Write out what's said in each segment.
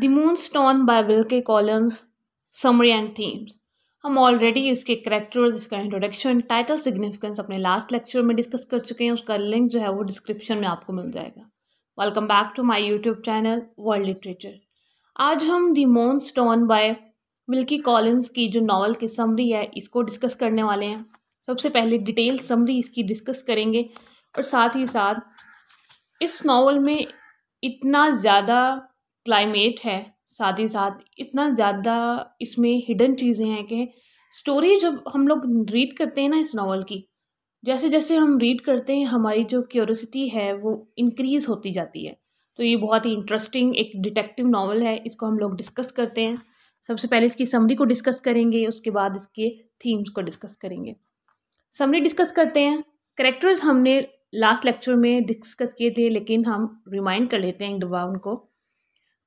the Moonstone by Wilkie Collins summary and themes हम already इसके characters इसका introduction title significance अपने last lecture में discuss कर चुके हैं उसका लिंक जो है वो डिस्क्रिप्शन में आपको मिल जाएगा welcome back to my YouTube channel world literature आज हम दी मोन स्टोन बाय विल्की कॉलन्स की जो नावल की समरी है इसको डिस्कस करने वाले हैं सबसे पहले डिटेल समरी इसकी डिस्कस करेंगे और साथ ही साथ इस नावल में इतना ज़्यादा क्लाइमेट है साथ ही साथ इतना ज़्यादा इसमें हिडन चीज़ें हैं कि स्टोरी जब हम लोग रीड करते हैं ना इस नावल की जैसे जैसे हम रीड करते हैं हमारी जो क्योरसिटी है वो इंक्रीज़ होती जाती है तो ये बहुत ही इंटरेस्टिंग एक डिटेक्टिव नावल है इसको हम लोग डिस्कस करते हैं सबसे पहले इसकी समरी को डिस्कस करेंगे उसके बाद इसके थीम्स को डिस्कस करेंगे समरी डिस्कस करते हैं करेक्टर्स हमने लास्ट लेक्चर में डिस्कस किए थे लेकिन हम रिमाइंड कर लेते हैं एक दबाव उनको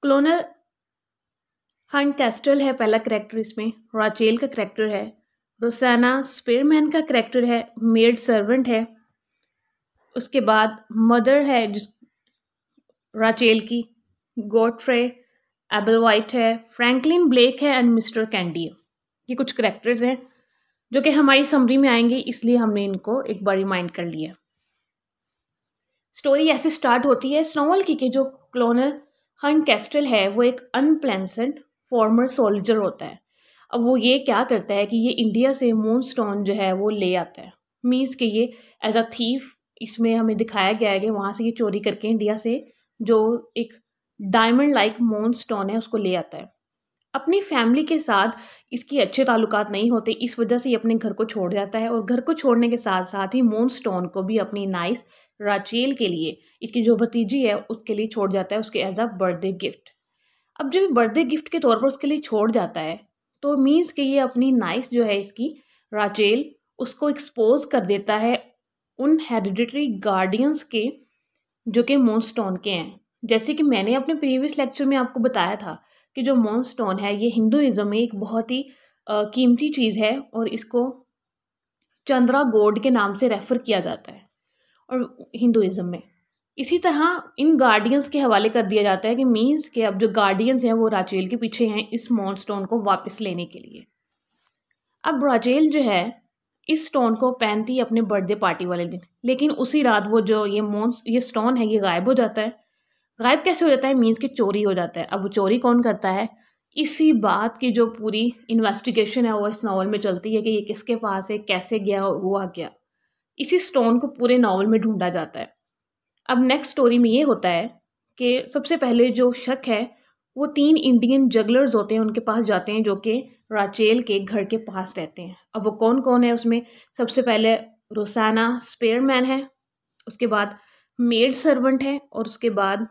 क्लोनल हंट कैस्टल है पहला करेक्टर इसमें राचेल का करेक्टर है रोसाना स्पेयरमैन का करेक्टर है मेड सर्वेंट है उसके बाद मदर है जिस राचेल की गोडफ्रे एबल वाइट है फ्रैंकलिन ब्लेक है एंड मिस्टर कैंडी ये कुछ करेक्टर्स हैं जो कि हमारी समरी में आएंगे इसलिए हमने इनको एक बार रिमाइंड कर लिया स्टोरी ऐसे स्टार्ट होती है स्नोवल की के जो क्लोनल हन कैस्ट्रल है वो एक अनप्लेंसेंट फॉर्मर सोल्जर होता है अब वो ये क्या करता है कि ये इंडिया से मून स्टोन जो है वो ले आता है मीन्स कि ये एज अ थीफ इसमें हमें दिखाया गया है कि वहाँ से ये चोरी करके इंडिया से जो एक डायमंड लाइक मोन स्टोन है उसको ले आता है अपनी फैमिली के साथ इसकी अच्छे ताल्लुक नहीं होते इस वजह से ये अपने घर को छोड़ जाता है और घर को छोड़ने के साथ साथ ही मोन स्टोन को भी अपनी नाइस राचेल के लिए इसकी जो भतीजी है उसके लिए छोड़ जाता है उसके एज अ बर्थडे गिफ्ट अब जब बर्थडे गिफ्ट के तौर पर उसके लिए छोड़ जाता है तो मीन्स कि ये अपनी नाइफ जो है इसकी राचेल उसको एक्सपोज कर देता है उन हेरिडिटरी गार्डियंस के जो कि मोनस्टोन के हैं जैसे कि मैंने अपने प्रीवियस लेक्चर में आपको बताया था कि जो मोनस्टोन है ये हिंदुज़म में एक बहुत ही कीमती चीज़ है और इसको चंद्रा गोड के नाम से रेफ़र किया जाता है और हिंदुज़म में इसी तरह इन गार्डियंस के हवाले कर दिया जाता है कि मीन्स के अब जो गार्डियंस हैं वो राचेल के पीछे हैं इस मॉन स्टोन को वापस लेने के लिए अब राचेल जो है इस स्टोन को पहनती है अपने बर्थडे पार्टी वाले दिन लेकिन उसी रात वो जो ये मोन ये स्टोन है ये गायब हो जाता है गायब कैसे हो जाता है मीन्स कि चोरी हो जाता है अब वो चोरी कौन करता है इसी बात की जो पूरी इन्वेस्टिगेशन है वो इस नावल में चलती है कि ये किसके पास है कैसे गया हुआ क्या इसी स्टोन को पूरे नावल में ढूंढा जाता है अब नेक्स्ट स्टोरी में ये होता है कि सबसे पहले जो शक है वो तीन इंडियन जगलर्स होते हैं उनके पास जाते हैं जो कि राचेल के घर के पास रहते हैं अब वो कौन कौन है उसमें सबसे पहले रोसाना स्पेयरमैन है उसके बाद मेड सर्वेंट है और उसके बाद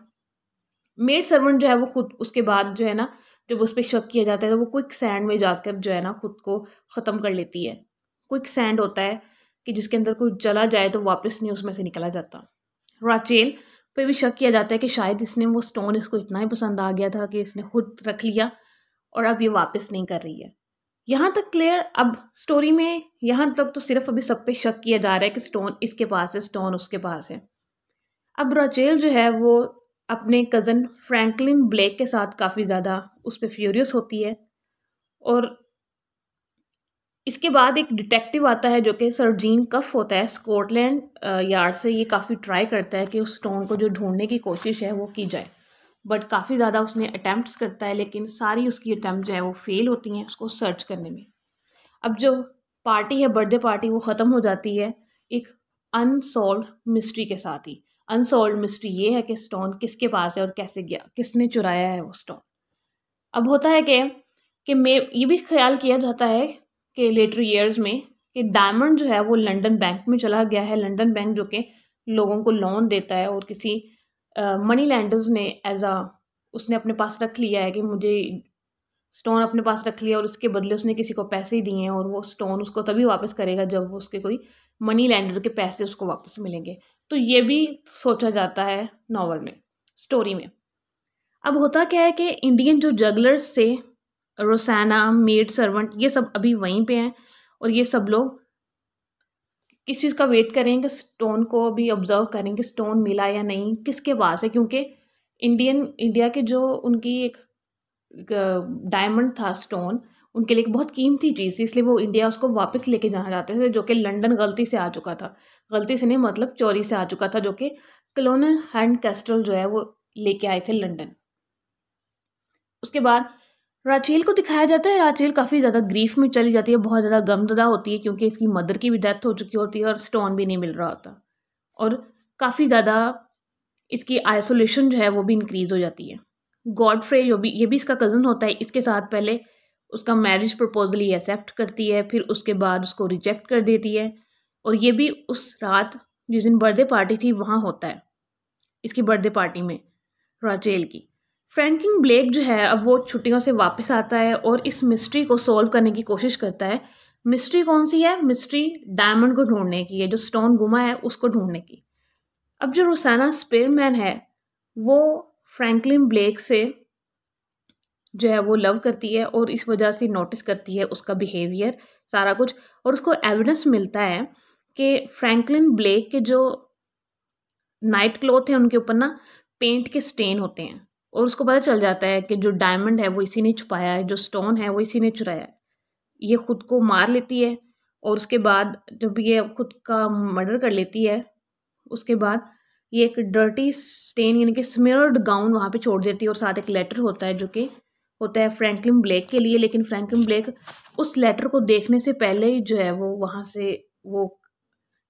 मेड सर्वेंट जो है वो खुद उसके बाद जो है ना जब उस पर शक किया जाता है तो वो क्विक सैंड में जाकर जो है ना खुद को ख़त्म कर लेती है क्विक सैंड होता है कि जिसके अंदर कोई जला जाए तो वापस नहीं उसमें से निकला जाता राचेल पे भी शक किया जाता है कि शायद इसने वो स्टोन इसको इतना ही पसंद आ गया था कि इसने खुद रख लिया और अब ये वापस नहीं कर रही है यहाँ तक क्लियर अब स्टोरी में यहाँ तक तो सिर्फ अभी सब पे शक किया जा रहा है कि स्टोन इसके पास है स्टोन उसके पास है अब राचेल जो है वो अपने कज़न फ्रैंकलिन ब्लैक के साथ काफ़ी ज़्यादा उस पर फ्यूरियस होती है और इसके बाद एक डिटेक्टिव आता है जो कि सरजीन कफ होता है स्कॉटलैंड यार्ड से ये काफ़ी ट्राई करता है कि उस स्टोन को जो ढूंढने की कोशिश है वो की जाए बट काफ़ी ज़्यादा उसने अटैम्प्ट करता है लेकिन सारी उसकी अटैम्प्ट जो है वो फेल होती हैं उसको सर्च करने में अब जो पार्टी है बर्थडे पार्टी वो ख़त्म हो जाती है एक अनसोल्व मिस्ट्री के साथ ही अनसोल्व मिस्ट्री ये है कि स्टोन किसके पास है और कैसे गया किसने चुराया है वो स्टोन अब होता है कि कि मे ये भी ख्याल किया जाता है के लेटर ईयर्स में कि डायमंड जो है वो लंदन बैंक में चला गया है लंदन बैंक जो कि लोगों को लोन देता है और किसी मनी uh, लैंडर्स ने एज आ उसने अपने पास रख लिया है कि मुझे स्टोन अपने पास रख लिया और उसके बदले उसने किसी को पैसे ही दिए हैं और वो स्टोन उसको तभी वापस करेगा जब उसके कोई मनी लैंडर के पैसे उसको वापस मिलेंगे तो ये भी सोचा जाता है नावल में स्टोरी में अब होता क्या है कि इंडियन जो जगलर्स से रोसाना मेड सर्वेंट ये सब अभी वहीं पे हैं और ये सब लोग किस चीज़ का वेट करेंगे स्टोन को अभी ऑब्ज़र्व करेंगे स्टोन मिला या नहीं किसके पास है क्योंकि इंडियन इंडिया के जो उनकी एक डायमंड था स्टोन उनके लिए एक बहुत कीमती चीज़ थी इसलिए वो इंडिया उसको वापस लेके जाना चाहते थे जो कि लंदन गलती से आ चुका था गलती से नहीं मतलब चोरी से आ चुका था जो कि कलोनल हैंड कैस्टल जो है वो लेके आए थे लंदन उसके बाद राचेल को दिखाया जाता है राचेल काफ़ी ज़्यादा ग्रीफ में चली जाती है बहुत ज़्यादा गमदा होती है क्योंकि इसकी मदर की भी डेथ हो चुकी होती है और स्टोन भी नहीं मिल रहा होता और काफ़ी ज़्यादा इसकी आइसोलेशन जो है वो भी इंक्रीज़ हो जाती है गॉडफ्रे जो भी ये भी इसका कज़न होता है इसके साथ पहले उसका मैरिज प्रपोजल ही एक्सेप्ट करती है फिर उसके बाद उसको रिजेक्ट कर देती है और ये भी उस रात जिस दिन बर्थडे पार्टी थी वहाँ होता है इसकी बर्थडे पार्टी में राचेल की फ्रैंकिन ब्लेक जो है अब वो छुट्टियों से वापस आता है और इस मिस्ट्री को सॉल्व करने की कोशिश करता है मिस्ट्री कौन सी है मिस्ट्री डायमंड को ढूंढने की है जो स्टोन गुमा है उसको ढूंढने की अब जो रुसाना स्पेयरमैन है वो फ्रैंकलिन ब्लेक से जो है वो लव करती है और इस वजह से नोटिस करती है उसका बिहेवियर सारा कुछ और उसको एविडेंस मिलता है कि फ्रैंकलिन ब्लेक के जो नाइट क्लोथ हैं उनके ऊपर ना पेंट के स्टेन होते हैं और उसको पता चल जाता है कि जो डायमंड है वो इसी ने छुपाया है जो स्टोन है वो इसी ने चुराया है ये खुद को मार लेती है और उसके बाद जब ये खुद का मर्डर कर लेती है उसके बाद ये एक डर्टी स्टेन यानी कि स्मर्ड गाउन वहाँ पे छोड़ देती है और साथ एक लेटर होता है जो कि होता है फ्रैंकलिन ब्लेक के लिए लेकिन फ्रैंकलिन ब्लेक उस लेटर को देखने से पहले ही जो है वो वहाँ से वो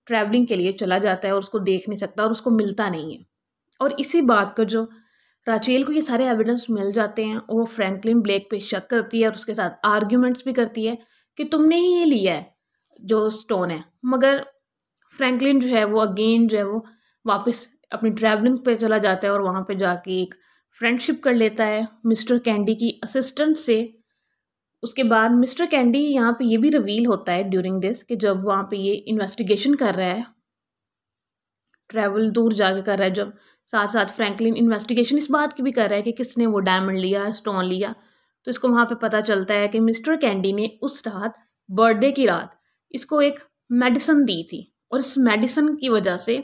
ट्रैवलिंग के लिए चला जाता है और उसको देख नहीं सकता और उसको मिलता नहीं है और इसी बात का जो राचेल को ये सारे एविडेंस मिल जाते हैं और वो फ्रैंकलिन ब्लेक पे शक करती है और उसके साथ आर्ग्यूमेंट्स भी करती है कि तुमने ही ये लिया है जो स्टोन है मगर फ्रैंकलिन जो है वो अगेन जो है वो वापस अपनी ट्रैवलिंग पे चला जाता है और वहाँ पे जाके एक फ्रेंडशिप कर लेता है मिस्टर कैंडी की असिस्टेंट से उसके बाद मिस्टर कैंडी यहाँ पे ये भी रिवील होता है ड्यूरिंग दिस कि जब वहाँ पे ये इन्वेस्टिगेशन कर रहा है ट्रैवल दूर जाके कर रहा है जब साथ साथ फ्रैंकलिन इन्वेस्टिगेशन इस बात की भी कर रहा है कि किसने वो डायमंड लिया स्टोन लिया तो इसको वहाँ पे पता चलता है कि मिस्टर कैंडी ने उस रात बर्थडे की रात इसको एक मेडिसन दी थी और इस मेडिसन की वजह से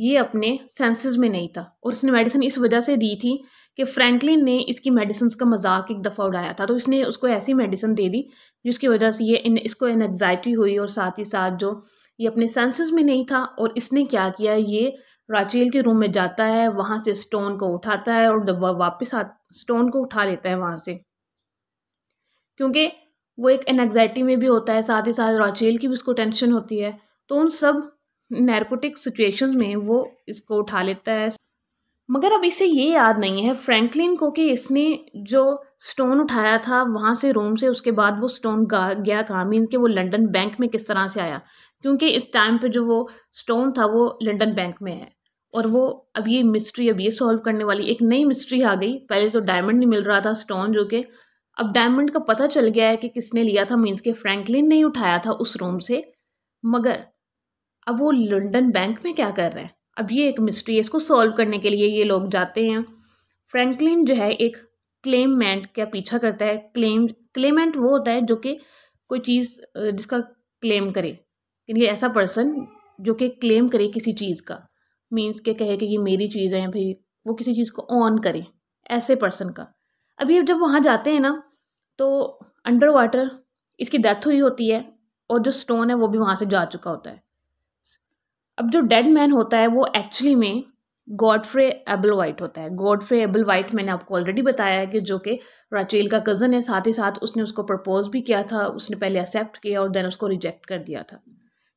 ये अपने सेंसेस में नहीं था और उसने मेडिसिन इस वजह से दी थी कि फ्रैंकलिन ने इसकी मेडिसिन का मजाक एक दफ़ा उड़ाया था तो इसने उसको ऐसी मेडिसिन दे दी जिसकी वजह से ये इन, इसको एनग्जाइटी हुई और साथ ही साथ जो ये अपने सेंसेस में नहीं था और इसने क्या किया ये राचील के रूम में जाता है वहाँ से स्टोन को उठाता है और वापस आ स्टोन को उठा लेता है वहाँ से क्योंकि वो एक एनग्जाइटी में भी होता है साथ ही साथ राचील की भी उसको टेंशन होती है तो उन सब नैरकोटिक सिचुएशन में वो इसको उठा लेता है मगर अब इसे ये याद नहीं है फ्रैंकलिन को कि इसने जो स्टोन उठाया था वहाँ से रोम से उसके बाद वो स्टोन गया कहाँ मीन कि वो लंदन बैंक में किस तरह से आया क्योंकि इस टाइम पे जो वो स्टोन था वो लंदन बैंक में है और वो अब ये मिस्ट्री अब ये सॉल्व करने वाली एक नई मिस्ट्री आ गई पहले तो डायमंड नहीं मिल रहा था स्टोन जो कि अब डायमंड का पता चल गया है कि किसने लिया था मीन्स के फ्रैंकलिन ने उठाया था उस रूम से मगर अब वो लंदन बैंक में क्या कर रहे हैं अब ये एक मिस्ट्री है इसको सॉल्व करने के लिए ये लोग जाते हैं फ्रैंकलिन जो है एक मैंट का पीछा करता है क्लेम क्लेमेंट वो होता है जो कि कोई चीज़ जिसका क्लेम करे ये ऐसा पर्सन जो कि क्लेम करे किसी चीज़ का मीन्स के कहे कि ये मेरी चीज़ है भाई वो किसी चीज़ को ऑन करे ऐसे पर्सन का अभी जब वहाँ जाते हैं ना तो अंडर वाटर इसकी डेथ हुई होती है और जो स्टोन है वो भी वहाँ से जा चुका होता है अब जो डेड मैन होता है वो एक्चुअली में गॉडफ्रे एबल वाइट होता है गॉडफ्रे एबल वाइट मैंने आपको ऑलरेडी बताया है कि जो कि राचेल का कज़न है साथ ही साथ उसने उसको प्रपोज भी किया था उसने पहले एक्सेप्ट किया और देन उसको रिजेक्ट कर दिया था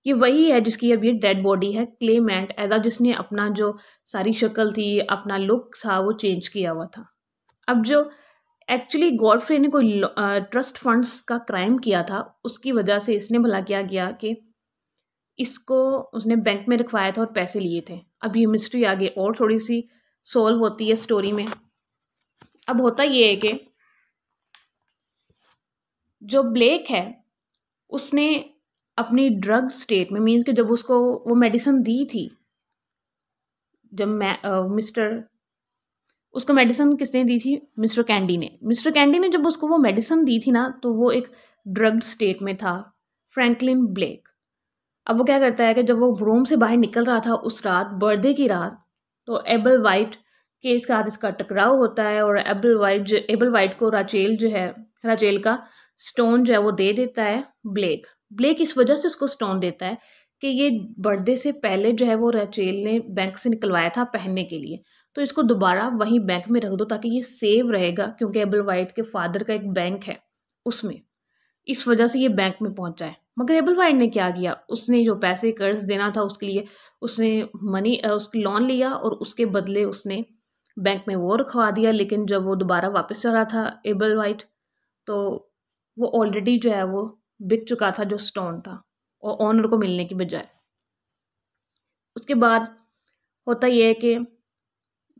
ये वही है जिसकी अब ये डेड बॉडी है क्ले मैट एजा जिसने अपना जो सारी शक्ल थी अपना लुक था वो चेंज किया हुआ था अब जो एक्चुअली गॉडफ्रे ने कोई ट्रस्ट फंड्स का क्राइम किया था उसकी वजह से इसने भला किया गया कि इसको उसने बैंक में रखवाया था और पैसे लिए थे अब ये मिस्ट्री आगे और थोड़ी सी सोल्व होती है स्टोरी में अब होता ये है कि जो ब्लेक है उसने अपनी ड्रग स्टेट में मीन्स कि जब उसको वो मेडिसिन दी थी जब मिस्टर उसको मेडिसिन किसने दी थी मिस्टर कैंडी ने मिस्टर कैंडी ने जब उसको वो मेडिसिन दी थी ना तो वो एक ड्रग्ड स्टेट में था फ्रैंकलिन ब्लेक अब वो क्या करता है कि जब वो रोम से बाहर निकल रहा था उस रात बर्थडे की रात तो एबल वाइट के साथ इसका टकराव होता है और एबल वाइट एबल वाइट को राचेल जो है राचेल का स्टोन जो है वो दे देता है ब्लेक ब्लेक इस वजह से उसको स्टोन देता है कि ये बर्थडे से पहले जो है वो रचेल ने बैंक से निकलवाया था पहनने के लिए तो इसको दोबारा वहीं बैंक में रख दो ताकि ये सेव रहेगा क्योंकि एबल वाइट के फादर का एक बैंक है उसमें इस वजह से ये बैंक में पहुंचा है मगर एबल वाइट ने क्या किया उसने जो पैसे कर्ज देना था उसके लिए उसने मनी उसकी लोन लिया और उसके बदले उसने बैंक में वो रखवा दिया लेकिन जब वो दोबारा वापस चला था एबल वाइट तो वो ऑलरेडी जो है वो बिक चुका था जो स्टोन था और ऑनर को मिलने की बजाय उसके बाद होता यह है कि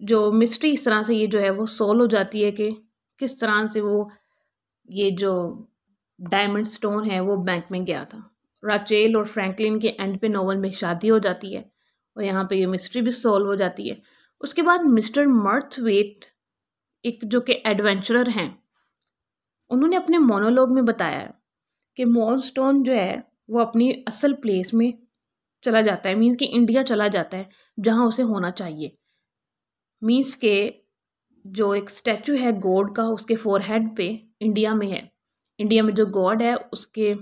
जो मिस्ट्री इस तरह से ये जो है वो सोल्व हो जाती है कि किस तरह से वो ये जो डायमंड स्टोन है वो बैंक में गया था राचेल और फ्रैंकलिन के एंड पे नोवल में शादी हो जाती है और यहाँ पे ये मिस्ट्री भी सॉल्व हो जाती है उसके बाद मिस्टर मर्थवेट एक जो कि एडवेंचरर हैं उन्होंने अपने मोनोलॉग में बताया है कि मॉलस्टोन जो है वो अपनी असल प्लेस में चला जाता है मीन्स कि इंडिया चला जाता है जहाँ उसे होना चाहिए मीन्स के जो एक स्टैचू है गॉड का उसके फोरहेड पे इंडिया में है इंडिया में जो गॉड है उसके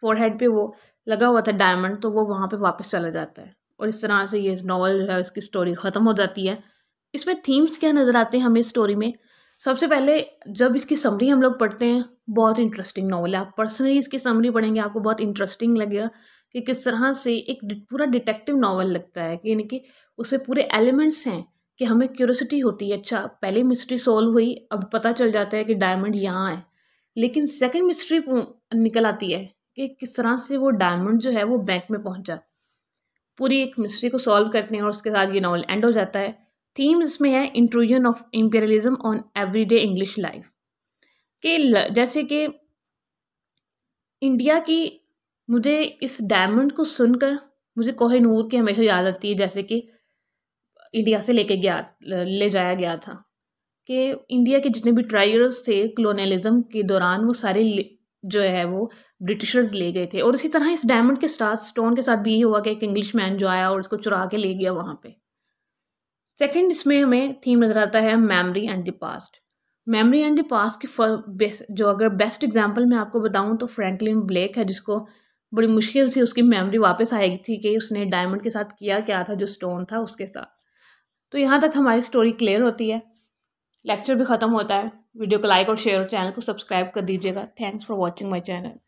फोरहेड पे वो लगा हुआ था डायमंड तो वो वहाँ पे वापस चला जाता है और इस तरह से ये नॉवल जो है उसकी स्टोरी ख़त्म हो जाती है इसमें थीम्स क्या नज़र आते हैं हमें स्टोरी में सबसे पहले जब इसकी समरी हम लोग पढ़ते हैं बहुत इंटरेस्टिंग नावल है आप पर्सनली इसकी समरी पढ़ेंगे आपको बहुत इंटरेस्टिंग लगेगा कि किस तरह से एक पूरा डिटेक्टिव नावल लगता है कि यानी कि उसमें पूरे एलिमेंट्स हैं कि हमें क्यूरोसिटी होती है अच्छा पहले मिस्ट्री सॉल्व हुई अब पता चल जाता है कि डायमंड यहाँ है लेकिन सेकेंड मिस्ट्री निकल आती है कि किस तरह से वो डायमंड जो है वो बैंक में पहुँचा पूरी एक मिस्ट्री को सॉल्व करते हैं और उसके साथ ये नावल एंड हो जाता है थीम्स इसमें है intrusion of imperialism on everyday English life के जैसे कि इंडिया की मुझे इस डायमंड को सुनकर मुझे नूर की हमेशा याद आती है जैसे कि इंडिया से लेके गया ले जाया गया था कि इंडिया के जितने भी ट्राइगर्स थे कलोनलिज्म के दौरान वो सारे जो है वो ब्रिटिशर्स ले गए थे और इसी तरह इस डायमंड के साथ स्टोन के साथ भी ये हुआ कि एक इंग्लिश मैन जो आया और उसको चुरा के ले गया वहाँ पर सेकेंड इसमें हमें थीम नज़र आता है memory and the past memory and the past की जो अगर बेस्ट एग्जांपल मैं आपको बताऊं तो फ्रैंकलिन ब्लेक है जिसको बड़ी मुश्किल से उसकी मेमोरी वापस आएगी थी कि उसने डायमंड के साथ किया क्या था जो स्टोन था उसके साथ तो यहाँ तक हमारी स्टोरी क्लियर होती है लेक्चर भी ख़त्म होता है वीडियो को लाइक और शेयर और चैनल को सब्सक्राइब कर दीजिएगा thanks for watching my channel